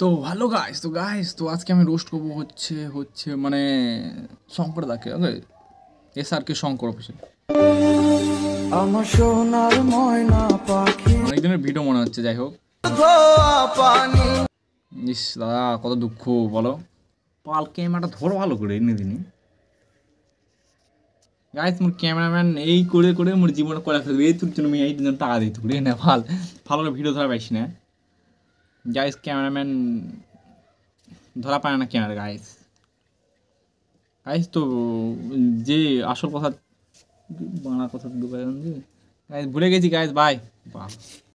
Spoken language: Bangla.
তো ভালো গাইস তো গাইস তো আজকে আমি রোস্ট করবো হচ্ছে হচ্ছে মানে শঙ্কর দাকে S R K Shankar official অনেকদিনের ভিডিও মনে হচ্ছে যাই হোক ইস দাদা কত দুঃখ বলো পালকে ক্যামেরাটা ধর ভালো করে এনে দিনই গাইস মোর ক্যামেরাম্যান এই করে করে মোর জীবনে করে ফেলবে এই তোর জন্য আমি এই টাকা দিতে তুই না ভাল ভালো ভিডিও ধরা পাইছি না গাইস ক্যামেরাম্যান ধরা পায় না ক্যামেরা গাইস গাইস তো যে আসল কথা বাংলা কথা গাইস ভুলে গেছি গাইস বাই বাহ